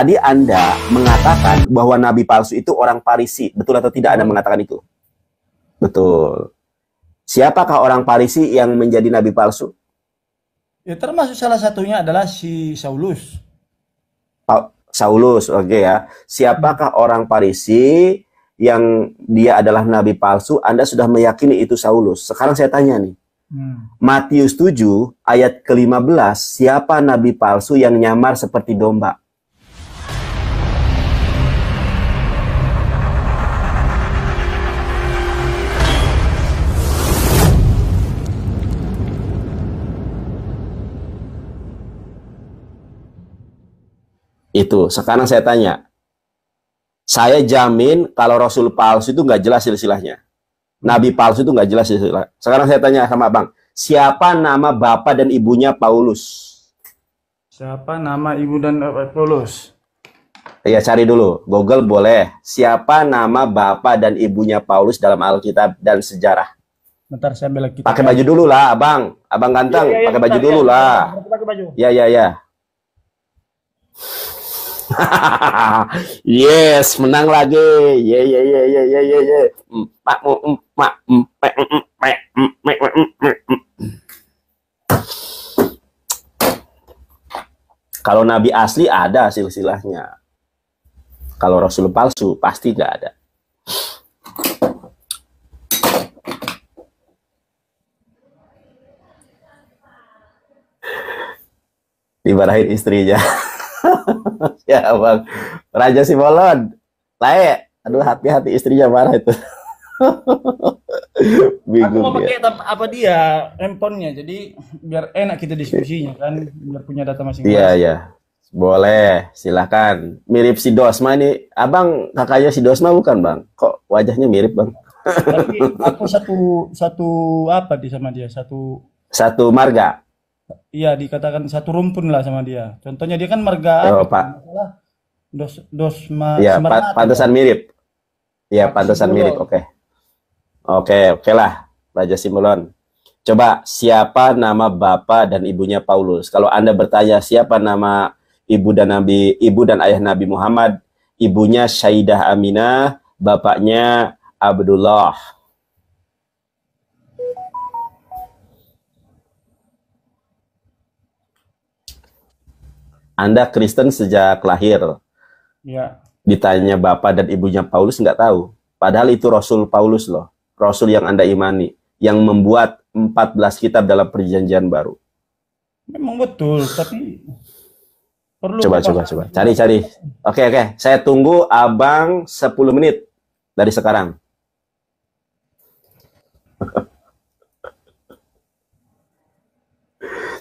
tadi Anda mengatakan bahwa nabi palsu itu orang Parisi. Betul atau tidak Anda mengatakan itu? Betul. Siapakah orang Parisi yang menjadi nabi palsu? Ya termasuk salah satunya adalah si Saulus. Pa Saulus, oke okay ya. Siapakah hmm. orang Parisi yang dia adalah nabi palsu? Anda sudah meyakini itu Saulus. Sekarang saya tanya nih. Hmm. Matius 7 ayat ke-15, siapa nabi palsu yang nyamar seperti domba? itu. Sekarang saya tanya, saya jamin kalau Rasul palsu itu nggak jelas silsilahnya. Nabi palsu itu nggak jelas silsilah. Sekarang saya tanya sama Bang, siapa nama bapak dan ibunya Paulus? Siapa nama ibu dan bapak Paulus? Iya, cari dulu. Google boleh. Siapa nama bapak dan ibunya Paulus dalam Alkitab dan sejarah? Bentar saya ambil Pakai baju dulu lah, Abang. Abang ganteng, ya, ya, ya, pakai baju dulu iya, lah. Pakai baju. ya ya, ya. yes, menang lagi. Ye ye ye ye ye ye ye. Empat mu empat empat empat empat empat. Kalau nabi asli ada silsilahnya. Kalau rasul palsu pasti tidak ada. Dibarahin istrinya. ya bang Raja Simbolon lae aduh hati-hati istrinya marah itu Bingung aku mau pakai ya. apa dia handphonenya jadi biar enak kita diskusinya kan biar punya data masing-masing iya iya boleh silahkan mirip si Dosma nih abang kakaknya si Dosma bukan bang kok wajahnya mirip bang tapi aku satu satu apa di sama dia satu satu marga iya dikatakan satu rumpun lah sama dia. Contohnya dia kan marga oh, Pak. Dos dos ma, ya, pa, pantesan mirip. Iya pantesan mirip. Oke. Okay. Oke, okay, oke okay lah. Raja Simulon. Coba siapa nama bapak dan ibunya Paulus? Kalau Anda bertanya siapa nama ibu dan nabi, ibu dan ayah Nabi Muhammad, ibunya Syaidah Aminah, bapaknya Abdullah. Anda Kristen sejak lahir. Ya. Ditanya bapak dan ibunya Paulus nggak tahu. Padahal itu Rasul Paulus loh, Rasul yang Anda imani, yang membuat 14 kitab dalam perjanjian baru. Memang betul, tapi perlu coba coba coba cari cari. Oke oke, saya tunggu Abang 10 menit dari sekarang.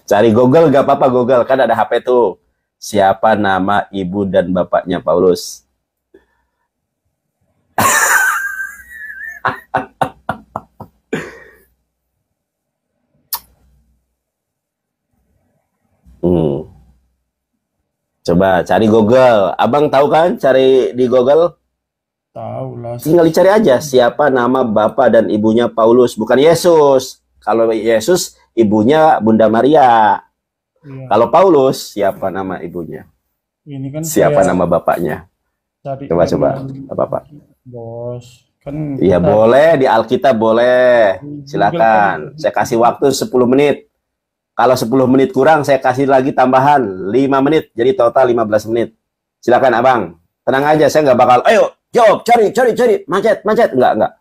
cari Google gak apa-apa Google kan ada HP tuh Siapa nama ibu dan bapaknya Paulus? hmm. Coba cari Google. Abang tahu kan cari di Google? Tahu lah. Tinggal dicari aja siapa nama bapak dan ibunya Paulus, bukan Yesus. Kalau Yesus ibunya Bunda Maria. Iya. Kalau Paulus, siapa nama ibunya? Ini kan siapa nama bapaknya? Coba kan coba apa Pak? Bos. Kan Iya, boleh di Alkitab boleh. Silakan. Kan. Saya kasih waktu 10 menit. Kalau 10 menit kurang saya kasih lagi tambahan 5 menit. Jadi total 15 menit. Silakan Abang. Tenang aja, saya nggak bakal ayo jawab cari cari cari macet macet enggak enggak.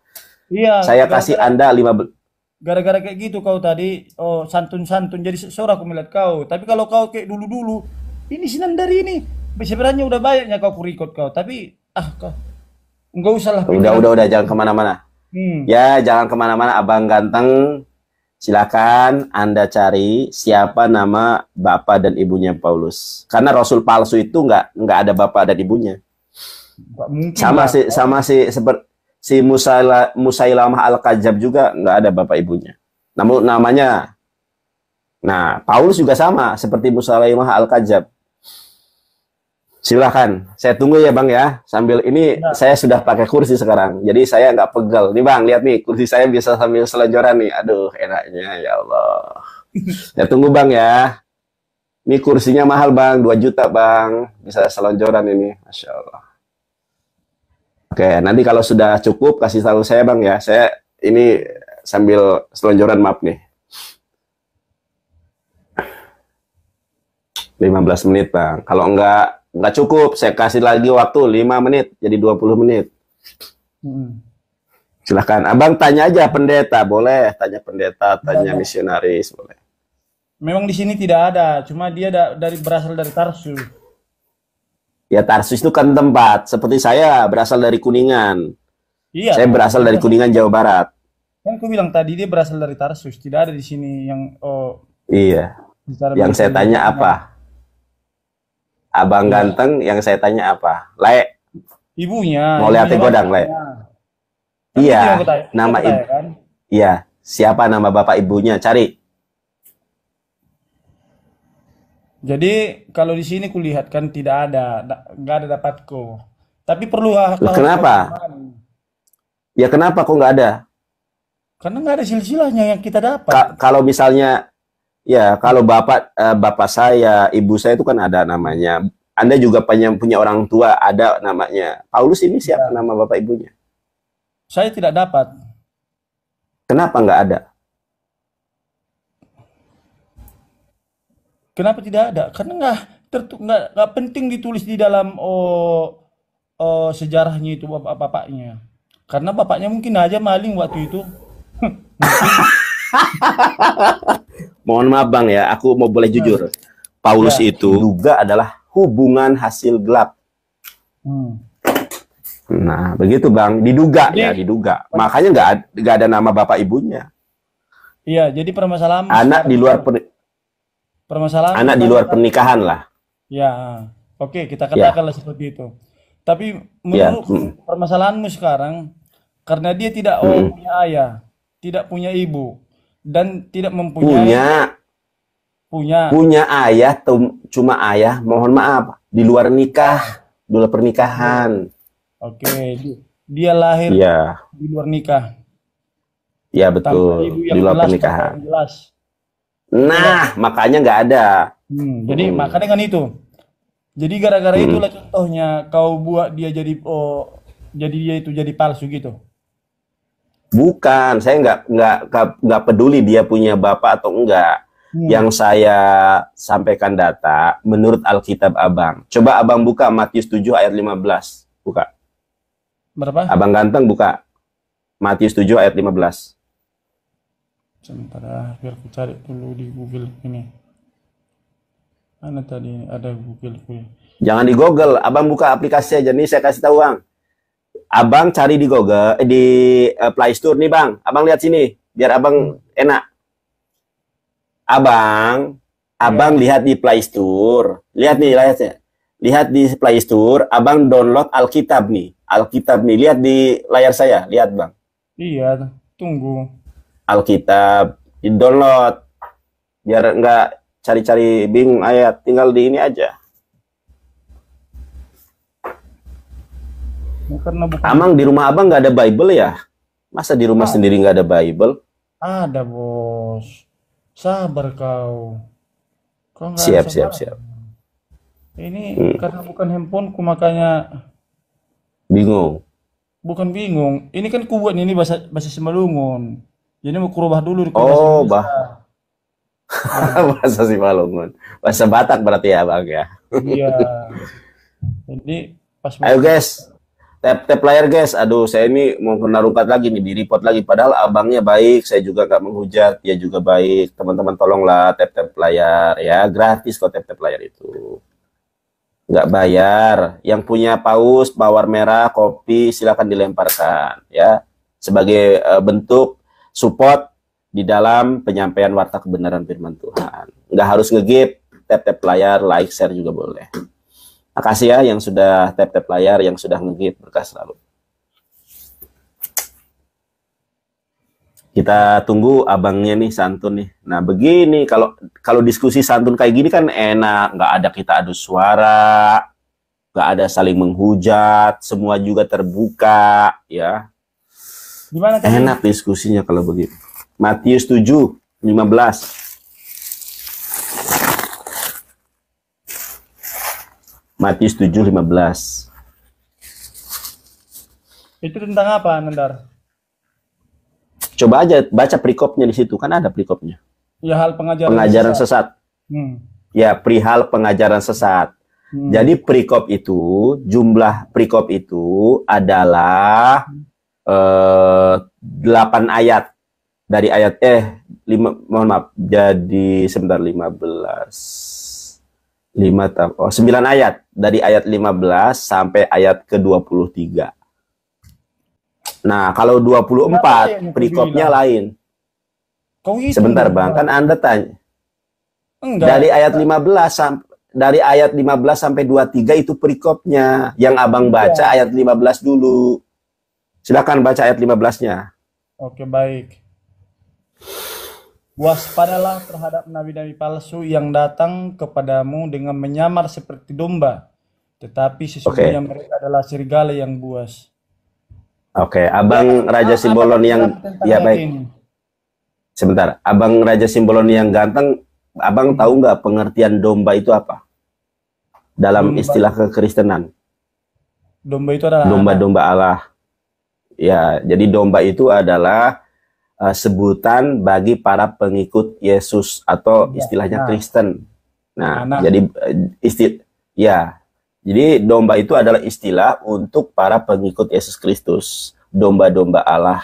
Iya. Saya kasih Anda 15 gara-gara kayak gitu kau tadi oh santun-santun jadi seseorang aku melihat kau tapi kalau kau kayak dulu-dulu ini sinan dari ini sebenarnya udah banyaknya kau kurikot kau tapi ah kau enggak usah lah udah udah udah jangan kemana-mana hmm. ya jangan kemana-mana abang ganteng silakan anda cari siapa nama bapak dan ibunya Paulus karena rasul palsu itu nggak nggak ada bapak dan ibunya sama sih sama sih seperti si Musaila, Musailamah Al-Kajab juga nggak ada bapak ibunya. Namun namanya. Nah, Paulus juga sama seperti Musailamah Al-Kajab. Silahkan, saya tunggu ya Bang ya. Sambil ini nah. saya sudah pakai kursi sekarang, jadi saya nggak pegel. Nih Bang, lihat nih kursi saya bisa sambil selonjoran nih. Aduh, enaknya ya Allah. saya tunggu Bang ya. Ini kursinya mahal Bang, 2 juta Bang. Bisa selonjoran ini, Masya Allah. Oke, nanti kalau sudah cukup kasih tahu saya Bang ya. Saya ini sambil selonjoran map nih. 15 menit Bang. Kalau enggak enggak cukup, saya kasih lagi waktu 5 menit jadi 20 menit. Hmm. Silahkan, abang tanya aja pendeta, boleh tanya pendeta, tanya misionaris, boleh. Memang di sini tidak ada, cuma dia da dari berasal dari Tarsus. Ya Tarsus itu kan tempat. Seperti saya berasal dari Kuningan. Iya. Saya berasal dari Kuningan Jawa Barat. Kan aku bilang tadi dia berasal dari Tarsus, tidak ada di sini yang oh Iya. Yang saya tanya yang apa? Ya. Abang ya. ganteng yang saya tanya apa? Lek. Ibunya. Mau lihat godang, lek. Iya. Nama ibu. Ya kan? Iya. Siapa nama bapak ibunya? Cari. Jadi kalau di sini kulihat kan tidak ada, nggak ada dapatku. Tapi perlu kalau Kenapa? Ya kenapa kok nggak ada? Karena nggak ada silsilahnya yang kita dapat. Ka kalau misalnya, ya kalau bapak uh, bapak saya, ibu saya itu kan ada namanya. Anda juga punya punya orang tua ada namanya. Paulus ini siapa ya. nama bapak ibunya? Saya tidak dapat. Kenapa nggak ada? Kenapa tidak ada? Karena nggak tertu nggak, penting ditulis di dalam oh, oh sejarahnya itu bapak bapaknya. Karena bapaknya mungkin aja maling waktu itu. Mohon maaf bang ya, aku mau boleh jujur. Ya. Paulus ya. itu juga adalah hubungan hasil gelap. Hmm. Nah begitu bang, diduga ya, jadi, ya diduga. Makanya nggak nggak ada nama bapak ibunya. Iya, jadi permasalahan anak di luar per permasalahan anak di luar kan- pernikahan lah. Ya, ah. oke kita ya. katakanlah ya. seperti itu. Tapi ya, menurut ya. permasalahanmu sekarang karena dia tidak hmm. Oh, punya ayah, tidak punya ibu dan tidak mempunyai punya punya punya ayah cuma ayah mohon maaf di luar nikah di luar pernikahan oke dia lahir ya. di luar nikah ya betul di luar pernikahan jelas Nah, hmm. makanya nggak ada. Hmm, jadi hmm. makanya kan itu. Jadi gara-gara hmm. itulah contohnya kau buat dia jadi oh jadi dia itu jadi palsu gitu. Bukan, saya nggak nggak nggak peduli dia punya bapak atau enggak. Hmm. Yang saya sampaikan data menurut Alkitab Abang. Coba Abang buka Matius 7 ayat 15. Buka. Berapa? Abang ganteng buka. Matius 7 ayat 15 sementara biar aku cari dulu di Google ini mana tadi ada Google ku jangan di Google abang buka aplikasi aja nih saya kasih tahu bang abang cari di Google eh, di eh, Play Store nih bang abang lihat sini biar abang enak abang abang ya. lihat di Play Store lihat nih lihat ya lihat di Play Store abang download Alkitab nih Alkitab nih lihat di layar saya lihat bang iya tunggu Alkitab, di download biar enggak cari-cari bingung ayat, tinggal di ini aja. Ya, karena bukan... Amang di rumah abang nggak ada Bible ya? Masa di rumah ah. sendiri nggak ada Bible? Ada bos. Sabar kau. siap, siap, siap. Ini hmm. karena bukan handphoneku makanya bingung. Bukan bingung. Ini kan kuat ini bahasa bahasa Simalungun. Jadi mau kurubah dulu di Oh, bah. bahasa Simalungun. Bahasa Batak berarti ya, Bang ya. Iya. Jadi pas Ayo guys, tap tap layar guys. Aduh, saya ini mau kena rungkat lagi nih, di report lagi padahal abangnya baik, saya juga gak menghujat, dia juga baik. Teman-teman tolonglah tap tap layar ya, gratis kok tap tap layar itu. Gak bayar. Yang punya paus, mawar merah, kopi silakan dilemparkan ya. Sebagai uh, bentuk support di dalam penyampaian warta kebenaran firman Tuhan. Nggak harus ngegip, tap-tap layar, like, share juga boleh. Makasih ya yang sudah tap-tap layar, yang sudah ngegip, berkas selalu. Kita tunggu abangnya nih santun nih. Nah begini kalau kalau diskusi santun kayak gini kan enak, nggak ada kita adu suara, nggak ada saling menghujat, semua juga terbuka ya. Gimana kan? Enak diskusinya kalau begitu. Matius 7 15. Matius 7 15. Itu tentang apa, Nandar? Coba aja baca perikopnya di situ, kan ada perikopnya. Ya hal pengajaran, pengajaran sesat. sesat. Hmm. Ya perihal pengajaran sesat. Hmm. Jadi perikop itu, jumlah perikop itu adalah 8 eh, ayat dari ayat eh 5 mohon maaf jadi sebentar 15 5 oh, 9 ayat dari ayat 15 sampai ayat ke-23. Nah, kalau 24 perikopnya lain. Gitu? Sebentar Bang, kan Anda tanya. Enggak. Dari ayat 15 sampai dari ayat 15 sampai 23 itu perikopnya. Yang Abang baca ayat 15 dulu. Silakan baca ayat 15-nya. Oke, baik. Waspadalah terhadap nabi-nabi palsu yang datang kepadamu dengan menyamar seperti domba, tetapi sesungguhnya okay. mereka adalah serigala yang buas. Oke, okay. Abang Raja Simbolon yang ya baik. Sebentar, Abang Raja Simbolon yang ganteng, Abang hmm. tahu nggak pengertian domba itu apa? Dalam domba. istilah kekristenan. Domba itu adalah domba-domba Allah. Ya, jadi domba itu adalah uh, sebutan bagi para pengikut Yesus atau iya. istilahnya nah. Kristen. Nah, Anak. jadi eh, istilah ya. Jadi domba itu adalah istilah untuk para pengikut Yesus Kristus. Domba-domba Allah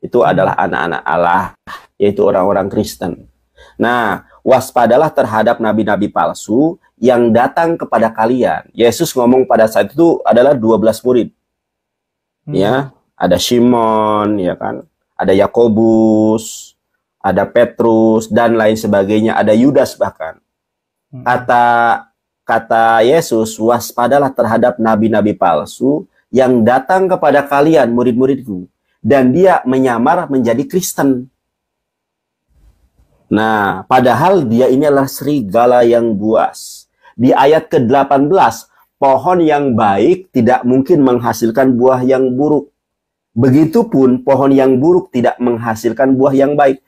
itu hmm. adalah anak-anak Allah, yaitu orang-orang Kristen. Nah, waspadalah terhadap nabi-nabi palsu yang datang kepada kalian. Yesus ngomong pada saat itu adalah 12 murid. Ya, hmm. Ya, ada Simon, ya kan? Ada Yakobus, ada Petrus dan lain sebagainya, ada Yudas bahkan. Hmm. Kata kata Yesus, waspadalah terhadap nabi-nabi palsu yang datang kepada kalian murid-muridku dan dia menyamar menjadi Kristen. Nah, padahal dia ini adalah serigala yang buas. Di ayat ke-18, pohon yang baik tidak mungkin menghasilkan buah yang buruk Begitupun pohon yang buruk tidak menghasilkan buah yang baik.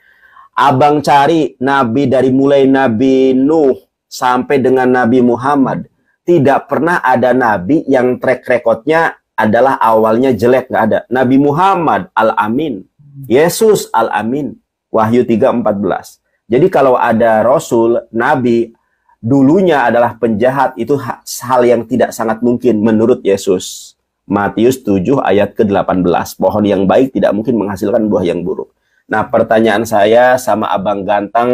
Abang cari nabi dari mulai Nabi Nuh sampai dengan Nabi Muhammad. Tidak pernah ada nabi yang track recordnya adalah awalnya jelek, nggak ada. Nabi Muhammad Al-Amin, Yesus Al-Amin, Wahyu 3.14. Jadi kalau ada Rasul, Nabi, dulunya adalah penjahat, itu hal yang tidak sangat mungkin menurut Yesus. Matius 7 ayat ke-18. Pohon yang baik tidak mungkin menghasilkan buah yang buruk. Nah, pertanyaan saya sama abang ganteng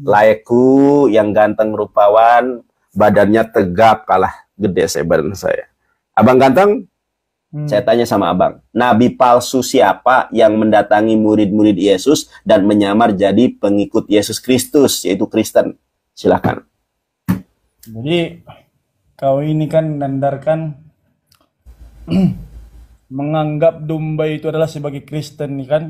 laiku yang ganteng rupawan, badannya tegap kalah gede saya badan saya. Abang ganteng, hmm. saya tanya sama abang, nabi palsu siapa yang mendatangi murid-murid Yesus dan menyamar jadi pengikut Yesus Kristus, yaitu Kristen? Silahkan. Jadi, kau ini kan nandarkan menganggap domba itu adalah sebagai Kristen nih kan.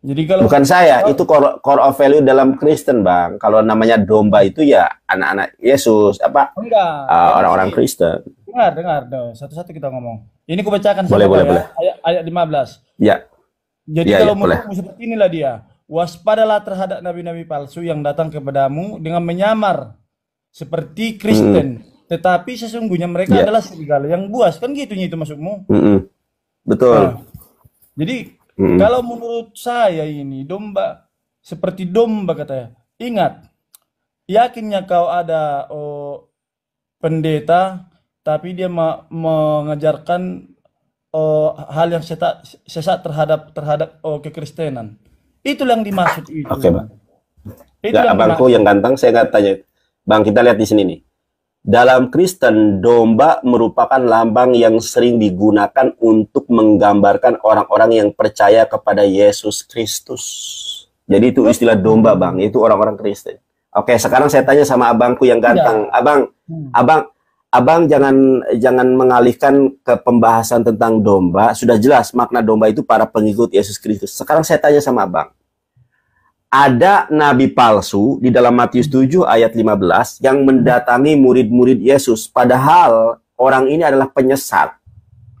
Jadi kalau bukan saya, itu core, core of value dalam Kristen, Bang. Kalau namanya domba itu ya anak-anak Yesus, apa? Enggak. Ah, orang-orang uh, Kristen. Dengar, dengar dong. Satu-satu kita ngomong. Ini ku bacakan boleh, boleh, ya. boleh. Ayat, ayat 15. Ya. Jadi ya, kalau ya, menurutmu seperti inilah dia. Waspadalah terhadap nabi-nabi palsu yang datang kepadamu dengan menyamar seperti Kristen. Hmm tetapi sesungguhnya mereka yeah. adalah serigala yang buas. Kan gitu itu maksudmu Mm -mm. Betul. Nah, jadi mm -mm. kalau menurut saya ini domba seperti domba katanya. Ingat, yakinnya kau ada oh, pendeta tapi dia mengajarkan oh, hal yang sesat, sesat terhadap terhadap oh, kekristenan. itu yang dimaksud itu. Oke, okay, Bang. Itu ya, yang abangku yang ganteng saya nggak tanya. Bang, kita lihat di sini nih. Dalam Kristen, domba merupakan lambang yang sering digunakan untuk menggambarkan orang-orang yang percaya kepada Yesus Kristus. Jadi itu istilah domba, Bang. Itu orang-orang Kristen. Oke, sekarang saya tanya sama abangku yang iya. ganteng. Abang, hmm. abang, abang jangan jangan mengalihkan ke pembahasan tentang domba. Sudah jelas makna domba itu para pengikut Yesus Kristus. Sekarang saya tanya sama abang ada nabi palsu di dalam Matius 7 ayat 15 yang mendatangi murid-murid Yesus padahal orang ini adalah penyesat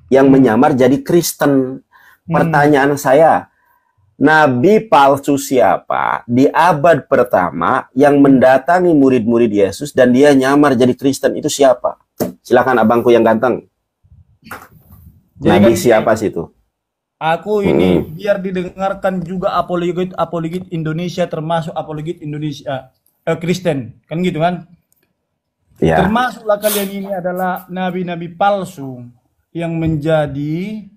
yang hmm. menyamar jadi Kristen. Hmm. Pertanyaan saya, nabi palsu siapa di abad pertama yang mendatangi murid-murid Yesus dan dia nyamar jadi Kristen itu siapa? Silakan abangku yang ganteng. Jadi nabi kan, siapa sih itu? Aku ini biar didengarkan juga apologit apologit Indonesia termasuk apologit Indonesia eh, Kristen kan gitu kan. Ya. Termasuklah kalian ini adalah nabi-nabi palsu yang menjadi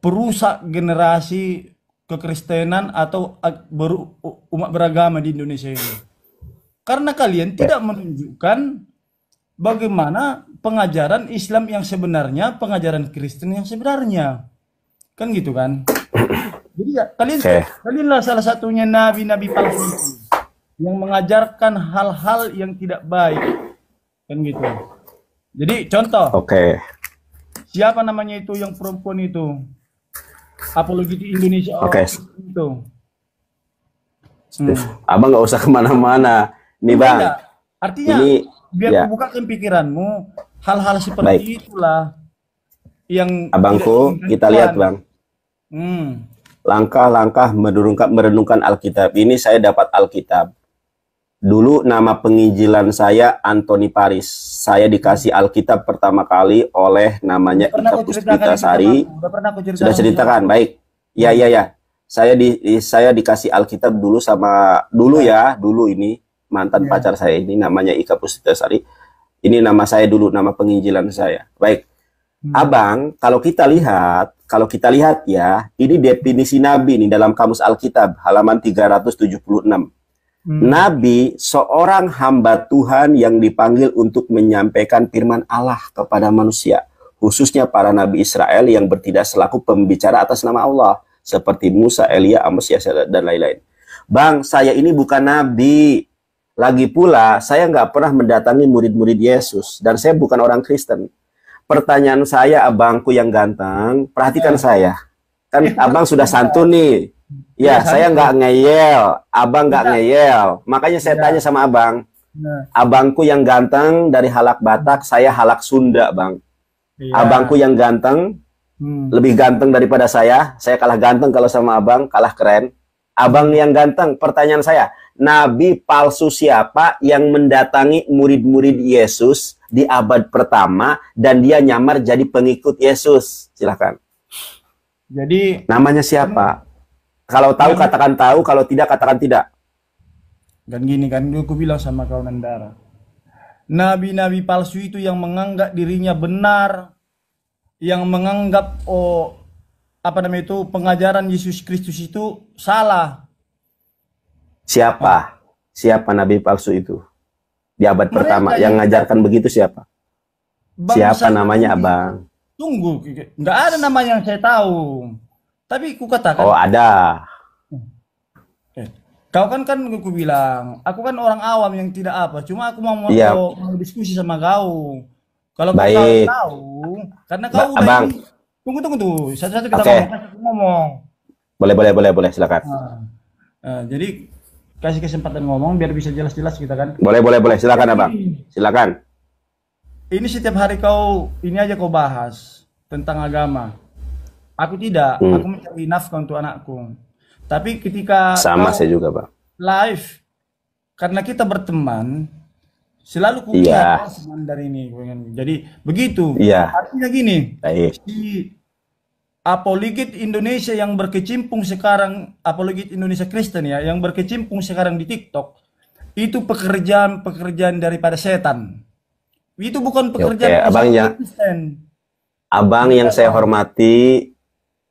perusak generasi kekristenan atau ber, umat beragama di Indonesia ini. Karena kalian ya. tidak menunjukkan bagaimana pengajaran Islam yang sebenarnya, pengajaran Kristen yang sebenarnya kan gitu kan jadi ya kalian okay. kalianlah salah satunya nabi-nabi palsu yang mengajarkan hal-hal yang tidak baik kan gitu jadi contoh oke okay. siapa namanya itu yang perempuan itu apologi di Indonesia oke okay. Oh, itu hmm. abang nggak usah kemana-mana nih bang artinya ini biar ya. membukakan pikiranmu hal-hal seperti Baik. itulah yang abangku kita lihat bang hmm. langkah-langkah hmm. merenungkan, merenungkan Alkitab ini saya dapat Alkitab dulu nama penginjilan saya Anthony Paris saya dikasih Alkitab pertama kali oleh namanya Ika Puspita Sari sudah ceritakan baik ya ya ya saya di, saya dikasih Alkitab dulu sama dulu ya dulu ini mantan ya. pacar saya ini namanya Ika Puspita Sari ini nama saya dulu nama penginjilan saya baik Hmm. Abang, kalau kita lihat, kalau kita lihat ya, ini definisi nabi nih dalam kamus Alkitab halaman 376. Hmm. Nabi seorang hamba Tuhan yang dipanggil untuk menyampaikan firman Allah kepada manusia, khususnya para nabi Israel yang bertindak selaku pembicara atas nama Allah, seperti Musa, Elia, Amos, Yesaya dan lain-lain. Bang, saya ini bukan nabi. Lagi pula, saya nggak pernah mendatangi murid-murid Yesus dan saya bukan orang Kristen pertanyaan saya abangku yang ganteng, perhatikan ya. saya. Kan abang sudah santun nih. Ya, ya saya nggak ngeyel, abang nggak iya. ngeyel. Makanya saya iya. tanya sama abang. Iya. Abangku yang ganteng dari Halak Batak, saya Halak Sunda, Bang. Abangku yang ganteng, hmm. lebih ganteng daripada saya. Saya kalah ganteng kalau sama abang, kalah keren. Abang yang ganteng, pertanyaan saya, nabi palsu siapa yang mendatangi murid-murid Yesus di abad pertama dan dia nyamar jadi pengikut Yesus? Silahkan. Jadi namanya siapa? Kalau tahu katakan tahu, kalau tidak katakan tidak. Dan gini kan, aku bilang sama kau Nandara. Nabi-nabi palsu itu yang menganggap dirinya benar, yang menganggap oh apa namanya itu pengajaran Yesus Kristus itu salah Siapa? Siapa nabi palsu itu? Di abad Mereka pertama yang ngajarkan begitu siapa? siapa namanya, Abang? Tunggu, enggak ada nama yang saya tahu. Tapi ku katakan Oh, ada. Eh, kau kan kan aku bilang, aku kan orang awam yang tidak apa, cuma aku mau ya. mau diskusi sama kau. Kalau kau tahu, karena kau ba abang. Ini, tunggu tunggu tuh, satu-satu kita okay. ngomong, ngomong. Boleh boleh boleh boleh silakan. Nah, nah, jadi kasih kesempatan ngomong biar bisa jelas-jelas kita kan. Boleh, boleh, boleh. Silakan, Abang. Silakan. Ini setiap hari kau ini aja kau bahas tentang agama. Aku tidak, hmm. aku mencari nafkah untuk anakku. Tapi ketika sama saya juga, Pak. Live karena kita berteman selalu kuliah yeah. dari ini. Jadi begitu. Yeah. Artinya gini. Baik. Si apologit Indonesia yang berkecimpung sekarang apologit Indonesia Kristen ya yang berkecimpung sekarang di TikTok itu pekerjaan-pekerjaan daripada setan. Itu bukan pekerjaan Oke, abang yang, Kristen. Abang yang saya hormati,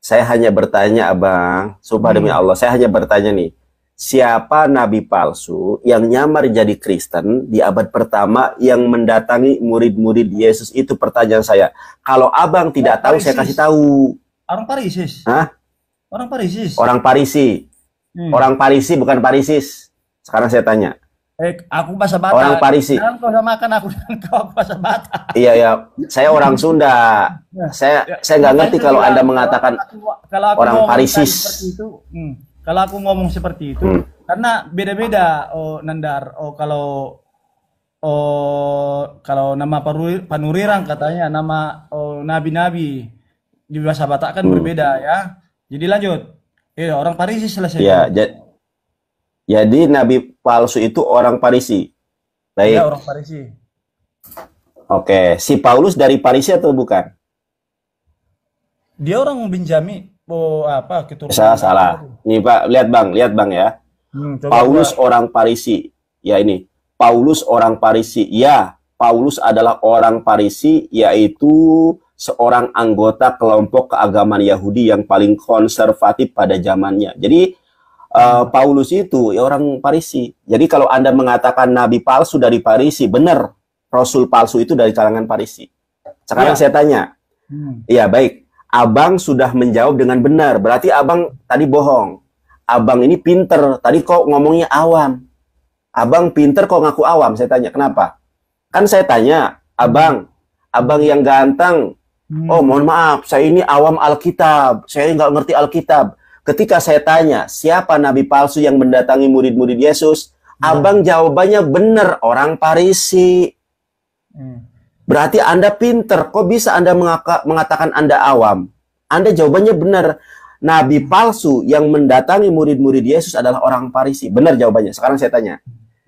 saya hanya bertanya abang, sumpah hmm. demi Allah, saya hanya bertanya nih, siapa nabi palsu yang nyamar jadi Kristen di abad pertama yang mendatangi murid-murid Yesus itu pertanyaan saya. Kalau abang tidak tahu, saya kasih tahu. Orang Parisis. Hah? Orang Parisis. Orang Parisi. Hmm. Orang Parisi bukan Parisis. Sekarang saya tanya. Eh, aku bahasa Batak. Orang Parisi. Sekarang kau sama makan aku dan kau bahasa Batak. Iya ya, saya orang Sunda. Ya. Saya saya nggak ngerti kalau Anda mengatakan kalau aku, kalau aku orang Parisis. Seperti itu, hmm, kalau aku ngomong seperti itu, hmm. karena beda-beda oh, Nandar. Oh kalau oh kalau nama Panurirang katanya nama oh, nabi-nabi di bahasa Batak kan hmm. berbeda ya. Jadi lanjut. iya orang Parisi selesai. Ya, ja jadi nabi palsu itu orang Parisi. Baik. Ya, orang Parisi. Oke, si Paulus dari Parisi atau bukan? Dia orang Benjami, oh apa keturunan. Salah, salah. Nih Pak, lihat Bang, lihat Bang ya. Hmm, Paulus coba. orang Parisi. Ya ini, Paulus orang Parisi. Ya, Paulus adalah orang Parisi yaitu seorang anggota kelompok keagamaan Yahudi yang paling konservatif pada zamannya. Jadi uh, Paulus itu ya orang Parisi. Jadi kalau Anda mengatakan nabi palsu dari Parisi, benar. Rasul palsu itu dari kalangan Parisi. Sekarang ya. saya tanya. Hmm. Iya, hmm. baik. Abang sudah menjawab dengan benar. Berarti abang tadi bohong. Abang ini pinter. Tadi kok ngomongnya awam. Abang pinter kok ngaku awam. Saya tanya, kenapa? Kan saya tanya, abang, abang yang ganteng, Oh, hmm. Oh, mohon maaf, saya ini awam Alkitab. Saya nggak ngerti Alkitab. Ketika saya tanya, siapa nabi palsu yang mendatangi murid-murid Yesus? Hmm. Abang jawabannya benar, orang Parisi. Hmm. Berarti Anda pinter. Kok bisa Anda mengatakan Anda awam? Anda jawabannya benar. Nabi palsu yang mendatangi murid-murid Yesus adalah orang Parisi. Benar jawabannya. Sekarang saya tanya.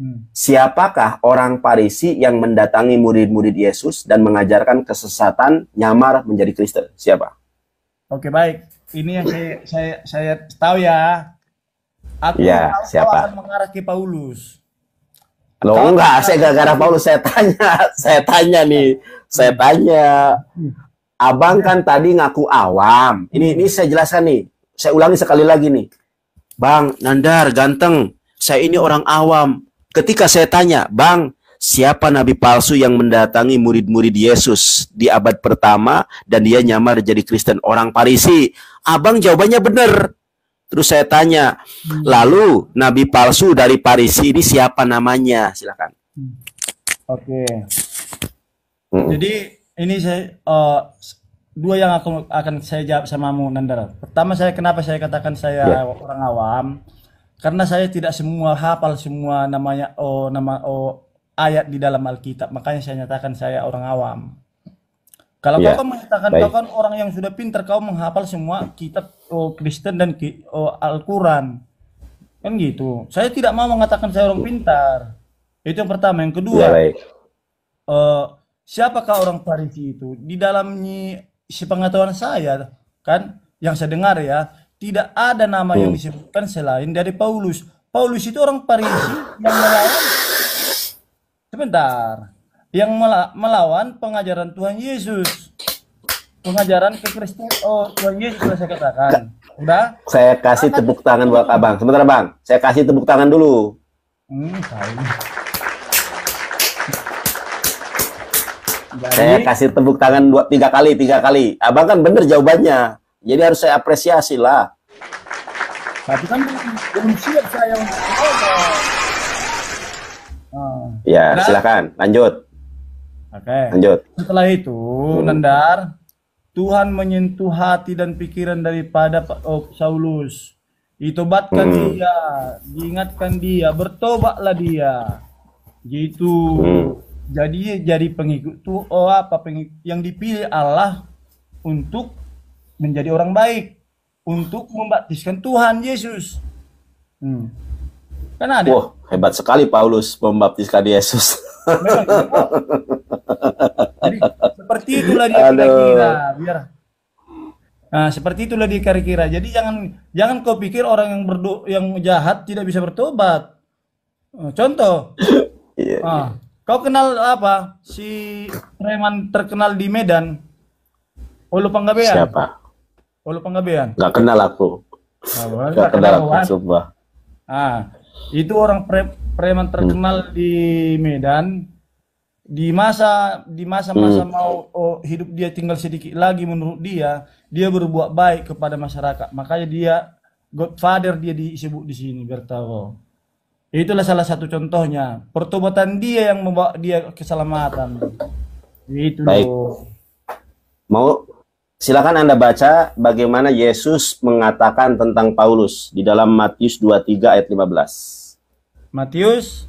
Hmm. Siapakah orang Parisi yang mendatangi murid-murid Yesus dan mengajarkan kesesatan nyamar menjadi Kristen? Siapa? Oke, baik. Ini yang saya saya, saya tahu ya. Aku ya, tahu siapa? akan mengarah ke Paulus. Lo enggak, saya gak gara Paulus, saya tanya, saya tanya nih, saya tanya. Abang kan tadi ngaku awam. Ini ini saya jelaskan nih. Saya ulangi sekali lagi nih. Bang Nandar ganteng. Saya ini orang awam Ketika saya tanya, Bang, siapa nabi palsu yang mendatangi murid-murid Yesus di abad pertama dan dia nyamar jadi Kristen? Orang Parisi. Abang jawabannya benar. Terus saya tanya, hmm. lalu nabi palsu dari Parisi ini siapa namanya? Silakan. Hmm. Oke. Hmm. Jadi ini saya uh, dua yang aku akan saya jawab sama Munandar. Pertama saya kenapa saya katakan saya yeah. orang awam karena saya tidak semua hafal semua namanya oh nama oh ayat di dalam Alkitab. Makanya saya nyatakan saya orang awam. Kalau ya, kau mengatakan baik. kau kan orang yang sudah pintar, kau menghafal semua kitab oh, Kristen dan oh, Al-Quran. Kan gitu. Saya tidak mau mengatakan saya orang pintar. Itu yang pertama. Yang kedua, Uh, siapakah orang Farisi itu? Di dalamnya sepengetahuan saya, kan, yang saya dengar ya, tidak ada nama yang hmm. disebutkan selain dari Paulus. Paulus itu orang Parisi yang melawan sebentar yang melawan pengajaran Tuhan Yesus. Pengajaran Kristus. oh Tuhan Yesus sudah saya katakan. Udah? Saya kasih tepuk tangan buat Abang. Sebentar, Bang. Saya kasih tepuk tangan dulu. Hmm, Jadi, saya kasih tepuk tangan buat tiga kali, tiga kali. Abang kan bener jawabannya. Jadi harus saya apresiasi lah. Tapi kan belum siap saya untuk oh, ah. Ya, nah. silakan lanjut. Oke. Okay. Lanjut. Setelah itu, hmm. Nendar, Tuhan menyentuh hati dan pikiran daripada oh, Saulus. Ditobatkan hmm. dia, diingatkan dia, bertobatlah dia. Gitu. Hmm. Jadi jadi pengikut tuh oh apa pengikut yang dipilih Allah untuk menjadi orang baik untuk membaptiskan Tuhan Yesus. Hmm. Karena ada. Wah, hebat sekali Paulus membaptiskan Yesus. Jadi, seperti itulah dia kira-kira. Biar Nah, seperti itulah dia kira-kira. Jadi jangan jangan kau pikir orang yang berdo yang jahat tidak bisa bertobat. Eh, contoh, Iya. nah, kau kenal apa si preman terkenal di Medan? Olu Panggabean. Siapa? Polo penggabean? Gak kenal aku. Nah, gak, gak kenal aku, kan? sumpah. Ah, itu orang pre preman hmm. terkenal hmm. di Medan. Di masa di masa-masa hmm. mau oh, hidup dia tinggal sedikit lagi menurut dia, dia berbuat baik kepada masyarakat. Makanya dia godfather dia disebut di sini Bertaro. Itulah salah satu contohnya. Pertobatan dia yang membawa dia keselamatan. Itu Baik. Loh. Mau Silakan Anda baca bagaimana Yesus mengatakan tentang Paulus di dalam Matius 23 ayat 15. Matius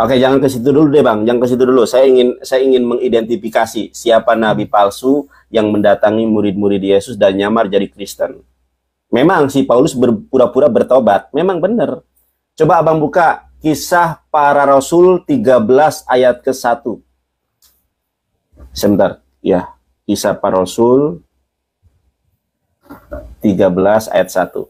Oke, jangan ke situ dulu deh, Bang. Jangan ke situ dulu. Saya ingin saya ingin mengidentifikasi siapa nabi palsu yang mendatangi murid-murid Yesus dan nyamar jadi Kristen. Memang si Paulus berpura-pura bertobat. Memang benar. Coba Abang buka kisah para rasul 13 ayat ke-1. Sebentar, ya. Kisah Para Rasul 13 ayat 1.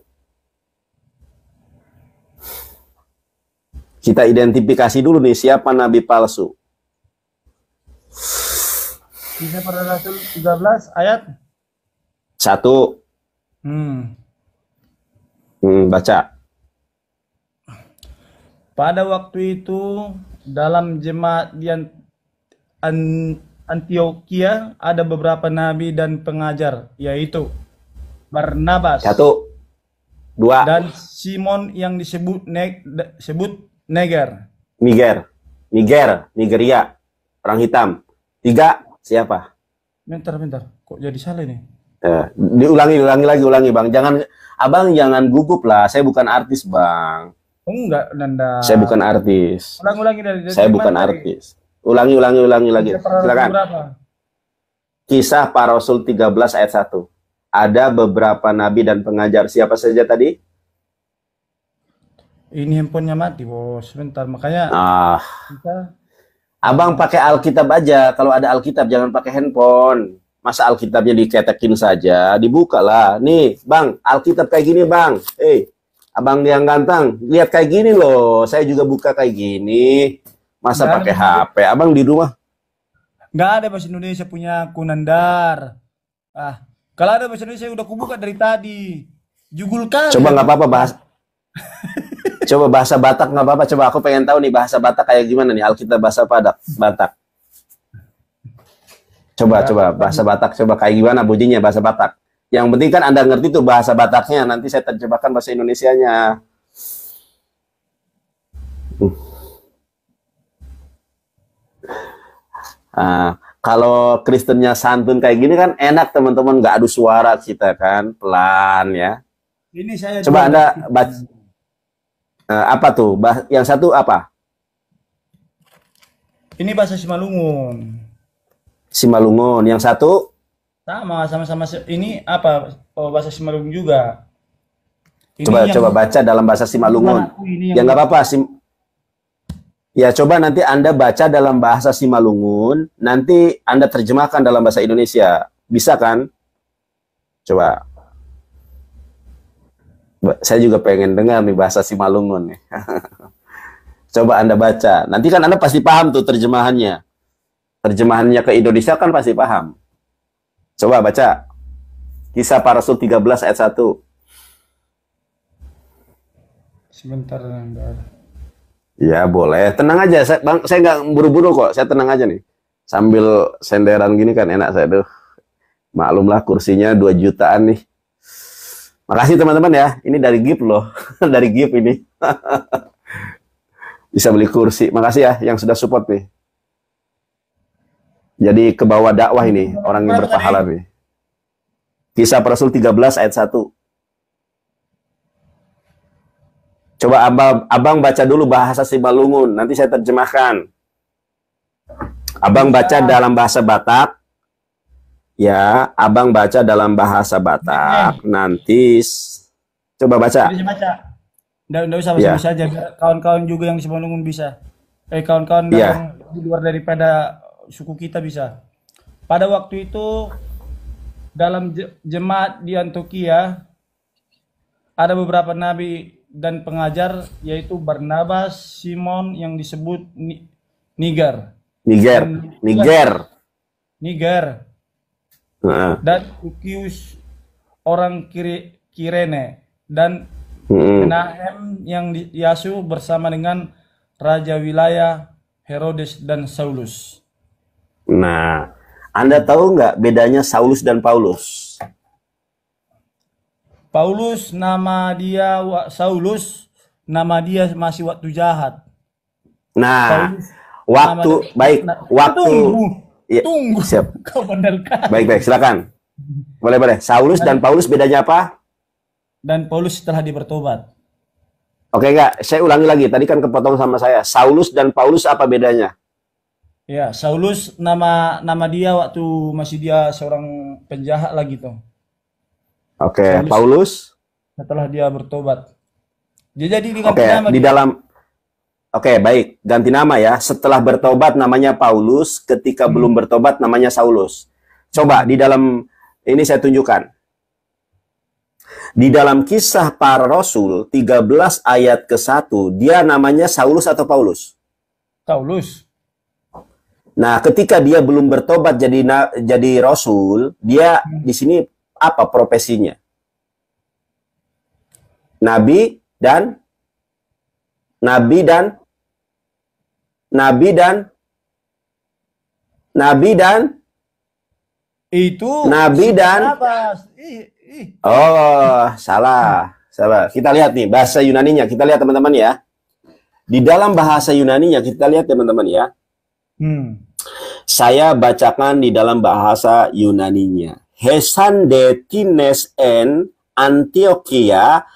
Kita identifikasi dulu nih siapa nabi palsu. Kisah Para Rasul 13 ayat 1. Hmm. Hmm, baca. Pada waktu itu dalam jemaat yang Antioquia ada beberapa nabi dan pengajar, yaitu Barnabas. Satu, dua. Dan Simon yang disebut ne sebut Neger. Niger, Niger, Nigeria, orang hitam. Tiga, siapa? Bentar, bentar. Kok jadi salah ini? Eh, diulangi, ulangi lagi, ulangi bang. Jangan, abang jangan gugup lah. Saya bukan artis bang. Oh, enggak, Nanda. Saya bukan artis. Ulang-ulangi dari, dari Saya bukan artis. Ulangi, ulangi, ulangi lagi. Silakan. Kisah para Rasul 13 ayat 1. Ada beberapa nabi dan pengajar. Siapa saja tadi? Ini handphonenya mati, bos. Sebentar, makanya. Ah. Kita... Abang pakai Alkitab aja. Kalau ada Alkitab, jangan pakai handphone. Masa Alkitabnya diketekin saja, dibukalah. Nih, bang, Alkitab kayak gini, bang. Eh, hey, abang yang ganteng, lihat kayak gini loh. Saya juga buka kayak gini Masa pakai HP? Abang di rumah? Nggak ada bahasa Indonesia punya Kunandar Ah, kalau ada bahasa Indonesia udah kubuka dari tadi. Jugul Coba nggak apa-apa bahas. coba bahasa Batak nggak apa-apa. Coba aku pengen tahu nih bahasa Batak kayak gimana nih Alkitab bahasa Batak. Batak. Coba ya, coba bahasa Batak coba kayak gimana bunyinya bahasa Batak. Yang penting kan Anda ngerti tuh bahasa Bataknya. Nanti saya terjemahkan bahasa Indonesianya. uh. Uh, kalau Kristennya santun kayak gini kan enak teman-teman, nggak adu suara kita kan, pelan ya. Ini saya coba anda baca uh, apa tuh? Bah yang satu apa? Ini bahasa Simalungun. Simalungun. Yang satu? Sama, sama-sama. Ini apa? Oh, bahasa Simalungun juga. Ini coba coba baca dalam bahasa Simalungun. Ini ya, yang nggak apa-apa. Sim Ya coba nanti Anda baca dalam bahasa Simalungun, nanti Anda terjemahkan dalam bahasa Indonesia. Bisa kan? Coba. Saya juga pengen dengar nih bahasa Simalungun nih. coba Anda baca. Nanti kan Anda pasti paham tuh terjemahannya. Terjemahannya ke Indonesia kan pasti paham. Coba baca. Kisah para Rasul 13 ayat 1. Sebentar, Anda. Ya boleh, tenang aja. Saya, bang, saya nggak buru-buru kok. Saya tenang aja nih. Sambil senderan gini kan enak saya tuh. Maklumlah kursinya 2 jutaan nih. Makasih teman-teman ya. Ini dari gift loh. dari gift ini. Bisa beli kursi. Makasih ya yang sudah support nih. Jadi ke bawah dakwah ini orang yang berpahala nih. Kisah Rasul 13 ayat 1. Coba abang, abang baca dulu bahasa Simalungun, nanti saya terjemahkan. Abang baca iya. dalam bahasa Batak, ya, abang baca dalam bahasa Batak. Eh. Nanti coba baca. baca. Nggak, nggak usah ya. bisa aja. Kawan-kawan juga yang Simalungun bisa. Eh kawan-kawan ya. yang di luar daripada suku kita bisa. Pada waktu itu dalam jemaat di Antokia ada beberapa nabi dan pengajar yaitu Barnabas Simon yang disebut Niger. Niger. Niger. Niger. Dan Lukius orang kiri Kirene dan Nahem yang yang diasuh bersama dengan raja wilayah Herodes dan Saulus. Nah, Anda tahu nggak bedanya Saulus dan Paulus? Paulus nama dia Saulus nama dia masih waktu jahat. Nah, Paulus, waktu dia, baik, nah, waktu tunggu, ya, tunggu. Siap. Baik baik, silakan. Boleh boleh. Saulus dan, dan nah. Paulus bedanya apa? Dan Paulus telah dipertobat. Oke enggak, saya ulangi lagi. Tadi kan kepotong sama saya. Saulus dan Paulus apa bedanya? Ya, Saulus nama nama dia waktu masih dia seorang penjahat lagi tuh. Oke, okay. Paulus, setelah dia bertobat. Dia jadi diganti okay. nama. Di dia. dalam Oke, okay, baik. Ganti nama ya. Setelah bertobat namanya Paulus, ketika hmm. belum bertobat namanya Saulus. Coba di dalam ini saya tunjukkan. Di dalam kisah para rasul 13 ayat ke-1, dia namanya Saulus atau Paulus? Saulus. Nah, ketika dia belum bertobat jadi jadi rasul, dia hmm. di sini apa profesinya? Nabi dan Nabi dan Nabi dan Nabi dan itu Nabi dan Oh, salah. Salah. Kita lihat nih bahasa Yunaninya. Kita lihat teman-teman ya. Di dalam bahasa Yunaninya kita lihat teman-teman ya. Hmm. Saya bacakan di dalam bahasa Yunaninya hesan de tines en Antioquia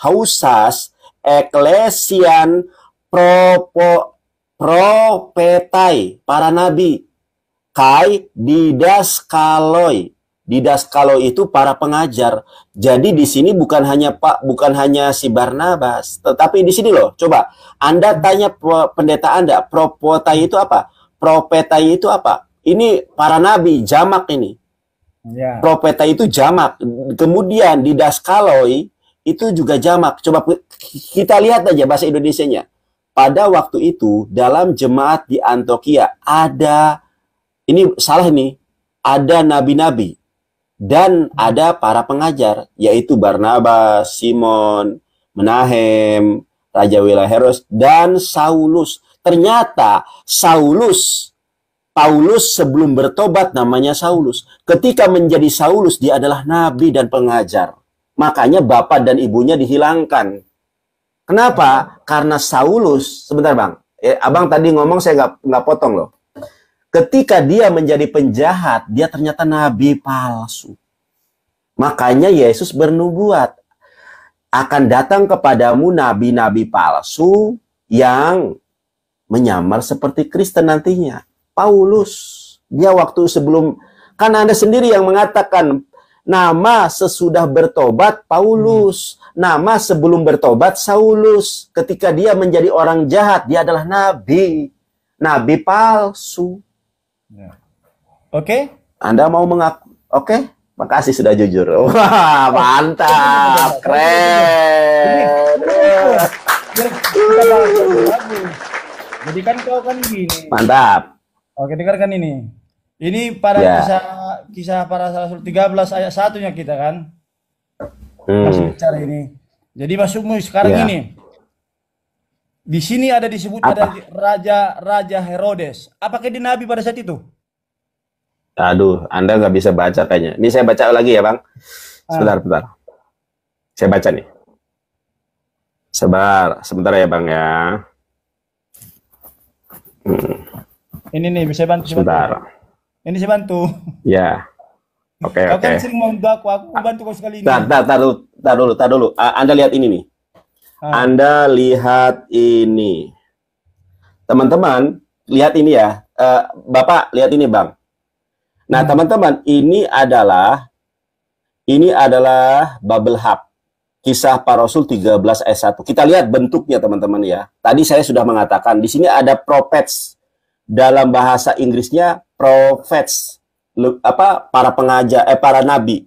hausas eklesian propo, propetai para nabi kai didaskaloi didaskaloi itu para pengajar. Jadi di sini bukan hanya Pak, bukan hanya si Barnabas, tetapi di sini loh, coba Anda tanya pendeta Anda, propetai itu apa? Propetai itu apa? Ini para nabi, jamak ini. Ya. propeta itu jamak. Kemudian di daskaloi itu juga jamak. Coba kita lihat aja bahasa Indonesia-nya. Pada waktu itu dalam jemaat di Antokia ada ini salah nih. Ada nabi-nabi dan ada para pengajar yaitu Barnabas, Simon, Menahem, Raja Wilaheros dan Saulus. Ternyata Saulus Paulus sebelum bertobat namanya Saulus. Ketika menjadi Saulus dia adalah nabi dan pengajar. Makanya bapak dan ibunya dihilangkan. Kenapa? Karena Saulus, sebentar bang, ya, abang tadi ngomong saya nggak potong loh. Ketika dia menjadi penjahat, dia ternyata nabi palsu. Makanya Yesus bernubuat akan datang kepadamu nabi-nabi palsu yang menyamar seperti Kristen nantinya. Paulus. Dia waktu sebelum karena Anda sendiri yang mengatakan nama sesudah bertobat Paulus, hmm. nama sebelum bertobat Saulus. Ketika dia menjadi orang jahat, dia adalah nabi. Nabi palsu. Ya. Oke? Okay? Anda mau mengaku? Oke? Okay? Makasih sudah jujur. Wah, mantap. Keren. Jadi kan kau kan gini. Mantap. Oke, dengarkan ini. Ini para yeah. kisah kisah para rasul 13 ayat satunya kita kan. Hmm. Masih bicara ini. Jadi masukmu sekarang yeah. ini. Di sini ada disebut Apa? ada raja raja Herodes. Apakah di nabi pada saat itu? Aduh, Anda nggak bisa baca kayaknya. Ini saya baca lagi ya, Bang. Ah. Sebentar, ah. bentar. Saya baca nih. Sebar, sebentar ya, Bang ya. Ini nih bisa bantu. Sebentar. Ini saya bantu. Ya. Oke, kan oke. Okay. Kan sering mau aku, aku bantu kau sekali ini. Tar, tar, tar dulu, tar dulu, tar Anda lihat ini nih. Ah. Anda lihat ini. Teman-teman, lihat ini ya. Uh, Bapak, lihat ini, Bang. Nah, hmm. teman-teman, ini adalah ini adalah bubble hub. Kisah para Rasul 13 S1. Kita lihat bentuknya, teman-teman ya. Tadi saya sudah mengatakan di sini ada propets dalam bahasa Inggrisnya prophets apa para pengajar eh para nabi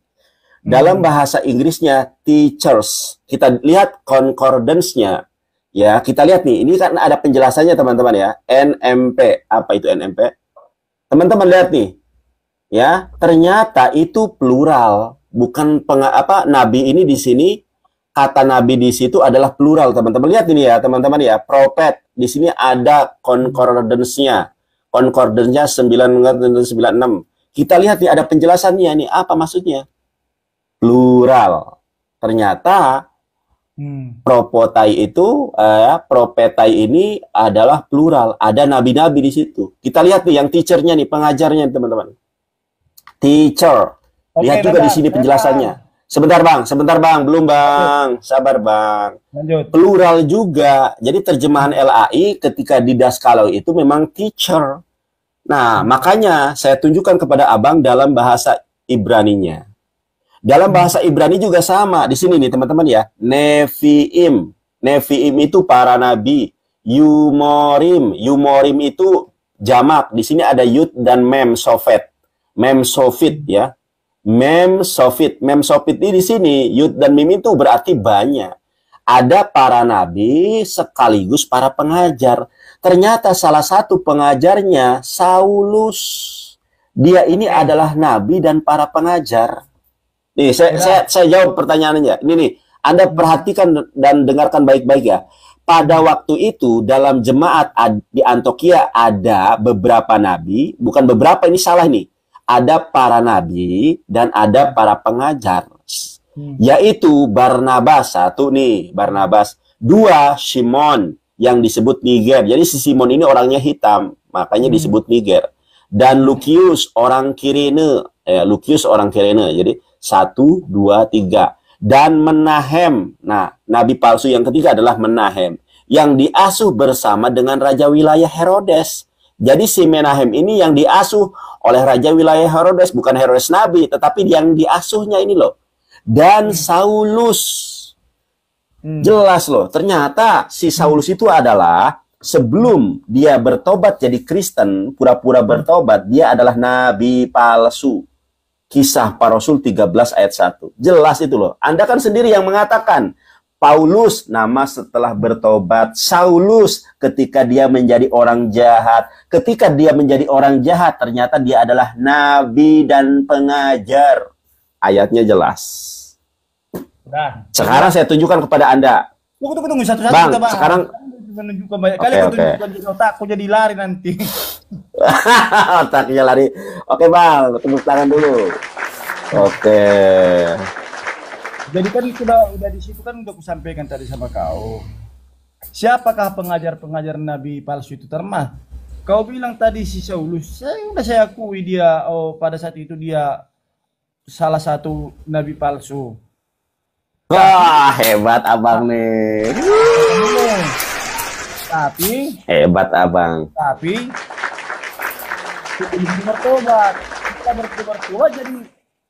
dalam hmm. bahasa Inggrisnya teachers kita lihat concordance-nya ya kita lihat nih ini kan ada penjelasannya teman-teman ya NMP apa itu NMP teman-teman lihat nih ya ternyata itu plural bukan peng, apa nabi ini di sini kata nabi di situ adalah plural, teman-teman. Lihat ini ya, teman-teman ya, prophet di sini ada concordance-nya 996. Kita lihat nih ada penjelasannya nih, apa maksudnya? Plural. Ternyata hmm. propotai itu eh, propetai ini adalah plural, ada nabi-nabi di situ. Kita lihat nih yang teachernya nih, pengajarnya teman-teman. Teacher. Lihat okay, juga di sini penjelasannya. Sebentar bang, sebentar bang, belum bang, sabar bang. Lanjut. Plural juga, jadi terjemahan LAI ketika di daskalau itu memang teacher. Nah, makanya saya tunjukkan kepada abang dalam bahasa Ibrani-nya. Dalam bahasa Ibrani juga sama, di sini nih teman-teman ya, Nevi'im. Nevi'im itu para nabi, Yumorim, Yumorim itu jamak, di sini ada Yud dan Mem Sofet, Mem Sofit ya, Mem Sofit. Mem Sofit di sini, Yud dan Mim itu berarti banyak. Ada para nabi sekaligus para pengajar. Ternyata salah satu pengajarnya Saulus. Dia ini adalah nabi dan para pengajar. Nih, saya, iya. saya, saya jawab pertanyaannya. Ini nih, Anda perhatikan dan dengarkan baik-baik ya. Pada waktu itu dalam jemaat di Antokia ada beberapa nabi, bukan beberapa ini salah nih ada para nabi dan ada hmm. para pengajar. Hmm. Yaitu Barnabas satu nih, Barnabas. Dua, Simon yang disebut Niger. Jadi si Simon ini orangnya hitam, makanya hmm. disebut Niger. Dan Lucius orang Kirene, eh, Lukius orang Kirene. Jadi satu, dua, tiga. Dan Menahem. Nah, nabi palsu yang ketiga adalah Menahem yang diasuh bersama dengan raja wilayah Herodes. Jadi si Menahem ini yang diasuh oleh raja wilayah Herodes, bukan Herodes Nabi, tetapi yang diasuhnya ini loh. Dan hmm. Saulus. Hmm. Jelas loh, ternyata si hmm. Saulus itu adalah sebelum dia bertobat jadi Kristen, pura-pura hmm. bertobat, dia adalah nabi palsu. Kisah para Rasul 13 ayat 1. Jelas itu loh. Anda kan sendiri yang mengatakan, Paulus, nama setelah bertobat, Saulus ketika dia menjadi orang jahat. Ketika dia menjadi orang jahat, ternyata dia adalah nabi dan pengajar. Ayatnya jelas. Nah, sekarang saya tunjukkan kepada Anda. Tunggu, tunggu, satu, satu, bang, bang, sekarang menunjukkan banyak kali okay. otakku jadi lari nanti. Otaknya lari. Oke, okay, Bang, tepuk tangan dulu. Oke. Okay. Jadi kan sudah udah di situ kan udah kusampaikan tadi sama kau. Siapakah pengajar-pengajar Nabi palsu itu termah? Kau bilang tadi si Saulus, saya udah saya akui dia oh pada saat itu dia salah satu nabi palsu. Wah, hebat abang nih. Tapi hebat abang. Tapi kita bertobat, kita bertobat tua jadi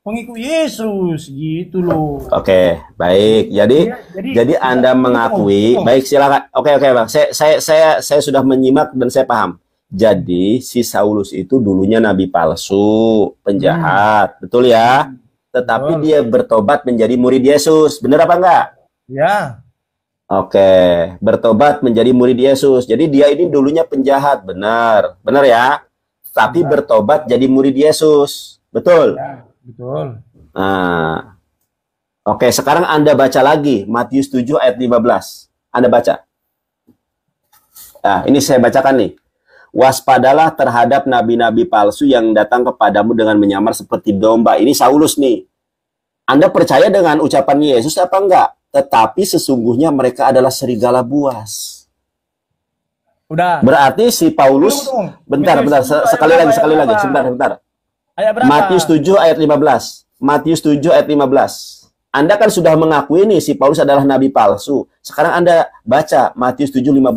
pengikut Yesus gitu loh. Oke, okay, baik. Jadi ya, jadi, jadi Anda mengakui, oh. baik silakan. Oke okay, oke, okay, Bang. Saya saya saya saya sudah menyimak dan saya paham. Jadi si Saulus itu dulunya nabi palsu, penjahat, hmm. betul ya? Hmm. Tetapi betul. dia bertobat menjadi murid Yesus. Benar apa enggak? Ya. Oke, okay. bertobat menjadi murid Yesus. Jadi dia ini dulunya penjahat, benar. Benar ya? Tapi benar. bertobat jadi murid Yesus. Betul. Ya. Betul. Nah. Oke, sekarang Anda baca lagi Matius 7 ayat 15. Anda baca. Nah, ini saya bacakan nih. Waspadalah terhadap nabi-nabi palsu yang datang kepadamu dengan menyamar seperti domba. Ini Saulus nih. Anda percaya dengan ucapan Yesus apa enggak? Tetapi sesungguhnya mereka adalah serigala buas. Udah. Berarti si Paulus, bentar, bentar, sekali lagi, sekali lagi, sebentar, sebentar. Ayat berapa? Matius 7 ayat 15. Matius 7 ayat 15. Anda kan sudah mengakui nih si Paulus adalah nabi palsu. Sekarang Anda baca Matius 7 15.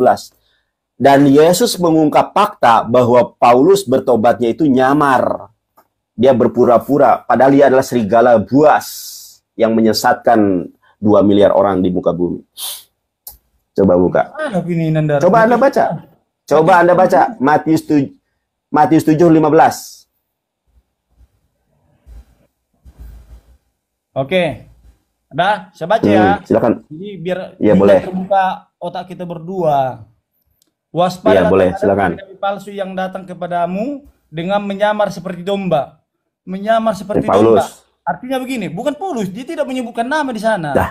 Dan Yesus mengungkap fakta bahwa Paulus bertobatnya itu nyamar. Dia berpura-pura padahal dia adalah serigala buas yang menyesatkan 2 miliar orang di muka bumi. Coba buka. Coba Anda baca. Coba Anda baca Matius 7 Matius 15. Oke. Dah, saya baca ya. Hmm, silakan. Jadi biar ya, boleh. terbuka otak kita berdua. Waspada ya, boleh, silakan. palsu yang datang kepadamu dengan menyamar seperti domba. Menyamar seperti eh, Paulus. domba. Artinya begini, bukan Paulus, dia tidak menyebutkan nama di sana. Dah.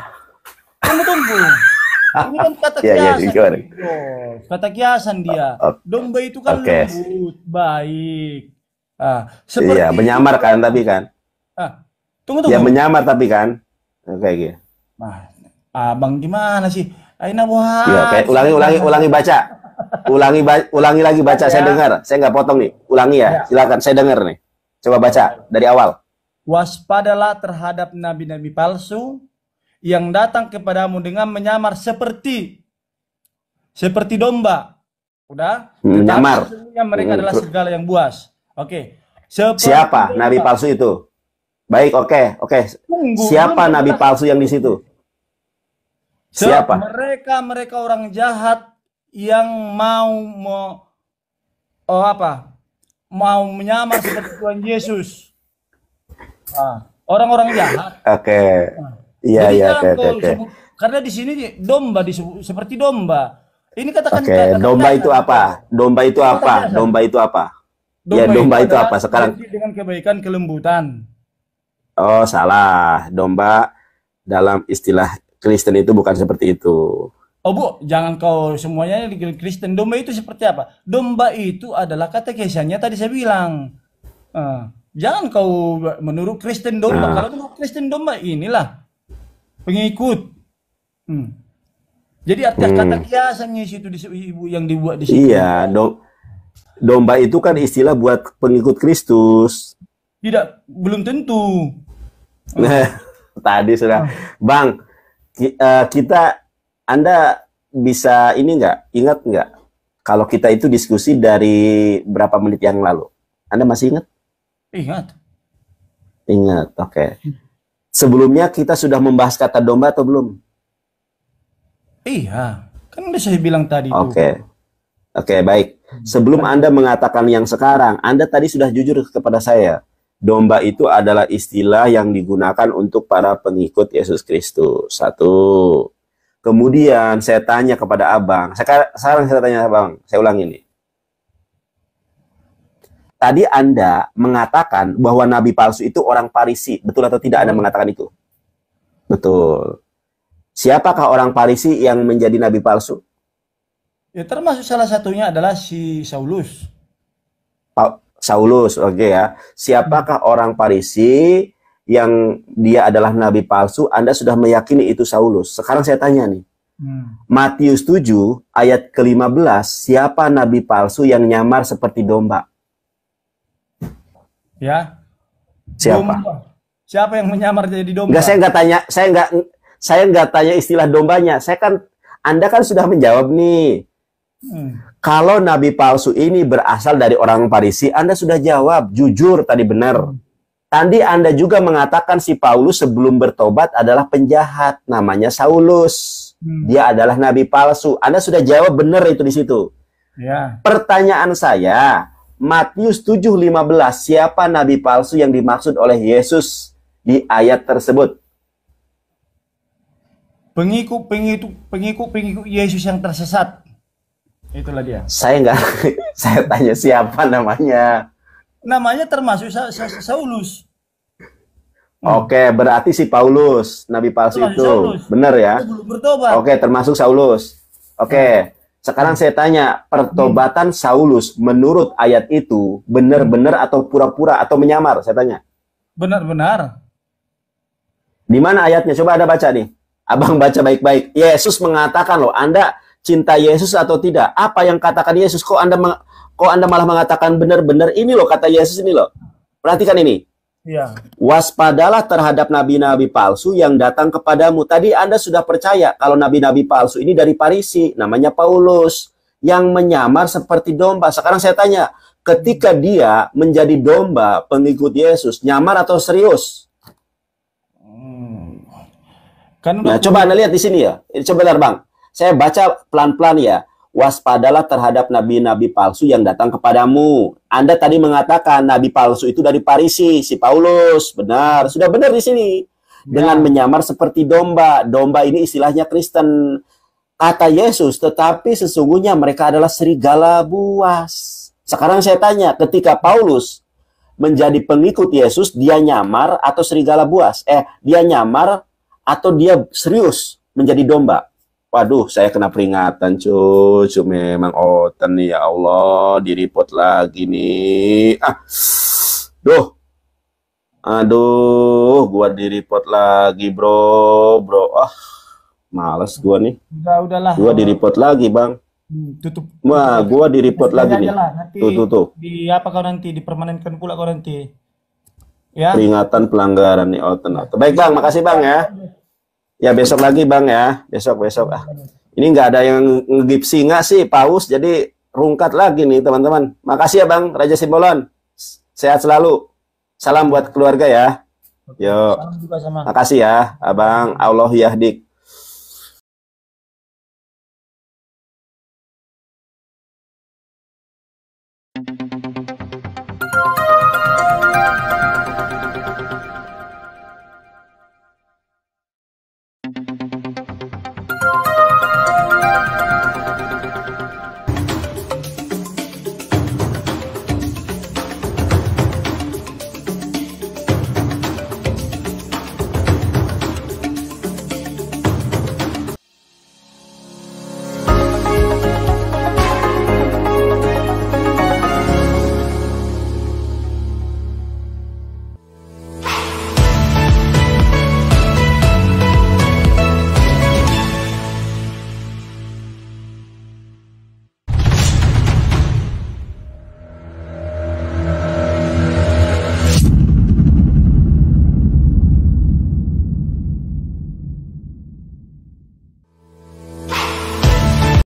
kamu tunggu. kata iya, iya, kiasan. Ya, ya, kata kiasan dia. Oh, oh. Domba itu kan okay. lembut, baik. Ah, iya, seperti ya, kan, tapi kan. Ah, Tunggu tunggu. Ya menyamar tapi kan. Kayak gitu. Nah, abang gimana sih? Aina buah. Ya, okay. ulangi ulangi ulangi baca. Ulangi ba ulangi lagi baca ya. saya dengar. Saya nggak potong nih. Ulangi ya. ya. Silakan saya dengar nih. Coba baca dari awal. Waspadalah terhadap nabi-nabi palsu yang datang kepadamu dengan menyamar seperti seperti domba. Udah? Hmm, menyamar. Mereka hmm, adalah segala yang buas. Oke. Okay. Siapa nabi palsu itu? Baik, oke, okay, oke. Okay. Siapa nabi palsu yang di situ? Siapa? Mereka mereka orang jahat yang mau mau, oh apa? Mau menyamar seperti Tuhan Yesus. Ah, orang-orang jahat. Oke. Okay. Ah. Iya, iya, oke, oke. Karena di sini domba disebut seperti domba. Ini katakan Oke, okay. domba itu apa? Domba itu apa? Domba itu apa? Domba ya, domba itu apa sekarang? Dengan kebaikan kelembutan. Oh, salah. Domba dalam istilah Kristen itu bukan seperti itu. Oh bu, jangan kau semuanya Kristen. Domba itu seperti apa? Domba itu adalah kata kesannya tadi saya bilang. Uh, jangan kau menurut Kristen domba. Nah. Kalau menurut Kristen domba inilah pengikut. Hmm. Jadi arti hmm. kata kiasannya itu di ibu yang dibuat di situ. Iya, dom domba itu kan istilah buat pengikut Kristus. Tidak, belum tentu. Nah, tadi sudah. Bang, eh, kita Anda bisa ini enggak? Ingat enggak kalau kita itu diskusi dari berapa menit yang lalu? Anda masih ingat? Ingat. Ingat, oke. Okay. Sebelumnya kita sudah membahas kata domba atau belum? Iya, kan udah saya bilang tadi Oke. Okay. Oke, okay, baik. Sebelum Anda mengatakan yang sekarang, Anda tadi sudah jujur kepada saya domba itu adalah istilah yang digunakan untuk para pengikut Yesus Kristus. Satu. Kemudian saya tanya kepada abang, sekarang saya tanya abang, saya ulang ini Tadi Anda mengatakan bahwa nabi palsu itu orang Parisi, betul atau tidak Anda mengatakan itu? Betul. Siapakah orang Parisi yang menjadi nabi palsu? Ya termasuk salah satunya adalah si Saulus. Saulus, oke okay ya. Siapakah orang Farisi yang dia adalah nabi palsu? Anda sudah meyakini itu Saulus. Sekarang saya tanya nih. Hmm. Matius 7 ayat ke-15, siapa nabi palsu yang nyamar seperti domba? Ya. Siapa? Domba. Siapa yang menyamar jadi domba? Enggak, saya enggak tanya, saya enggak saya enggak tanya istilah dombanya. Saya kan Anda kan sudah menjawab nih. Hmm. Kalau nabi palsu ini berasal dari orang Parisi, Anda sudah jawab jujur tadi benar. Tadi Anda juga mengatakan si Paulus sebelum bertobat adalah penjahat, namanya Saulus. Hmm. Dia adalah nabi palsu. Anda sudah jawab benar itu di situ. Ya. Pertanyaan saya, Matius 7:15 siapa nabi palsu yang dimaksud oleh Yesus di ayat tersebut? Pengikut pengikut pengikut pengikut Yesus yang tersesat. Itulah dia. Saya enggak saya tanya siapa namanya. Namanya termasuk Sa Sa Saulus. Hmm. Oke, berarti si Paulus, nabi palsu itu, Saulus. bener ya? Oke, termasuk Saulus. Oke, hmm. sekarang saya tanya, pertobatan hmm. Saulus menurut ayat itu benar-benar hmm. atau pura-pura atau menyamar? Saya tanya. Benar-benar. Di mana ayatnya? Coba Anda baca nih. Abang baca baik-baik. Yesus mengatakan loh, Anda cinta Yesus atau tidak? Apa yang katakan Yesus? Kok Anda kok Anda malah mengatakan benar-benar ini loh kata Yesus ini loh. Perhatikan ini. Ya. Waspadalah terhadap nabi-nabi palsu yang datang kepadamu. Tadi Anda sudah percaya kalau nabi-nabi palsu ini dari Parisi, namanya Paulus, yang menyamar seperti domba. Sekarang saya tanya, ketika dia menjadi domba pengikut Yesus, nyamar atau serius? Hmm. Kan nah, coba Anda lihat di sini ya. Coba lihat, Bang. Saya baca pelan-pelan ya. Waspadalah terhadap nabi-nabi palsu yang datang kepadamu. Anda tadi mengatakan nabi palsu itu dari Parisi, si Paulus. Benar, sudah benar di sini. Dengan ya. menyamar seperti domba. Domba ini istilahnya Kristen. Kata Yesus, tetapi sesungguhnya mereka adalah serigala buas. Sekarang saya tanya, ketika Paulus menjadi pengikut Yesus, dia nyamar atau serigala buas? Eh, dia nyamar atau dia serius menjadi domba? Waduh, saya kena peringatan cucu. Memang oten ya Allah, diripot lagi nih. Ah, duh. Aduh, gua diripot lagi bro, bro. Ah, males gua nih. Udah, udahlah. Gua diripot lagi bang. Hmm, tutup. Wah, gua diripot lagi nih. Lah. Nanti tuh, tuh, tuh. Di apa kau nanti dipermanenkan pula kau nanti. Ya. Peringatan pelanggaran nih, oten. Baik bang, makasih bang ya. Ya besok lagi bang ya, besok besok ah. Ini nggak ada yang ngegipsi nggak sih paus, jadi rungkat lagi nih teman-teman. Makasih ya bang Raja Simbolon, sehat selalu. Salam buat keluarga ya. Yuk. Makasih ya abang Allah Yahdik.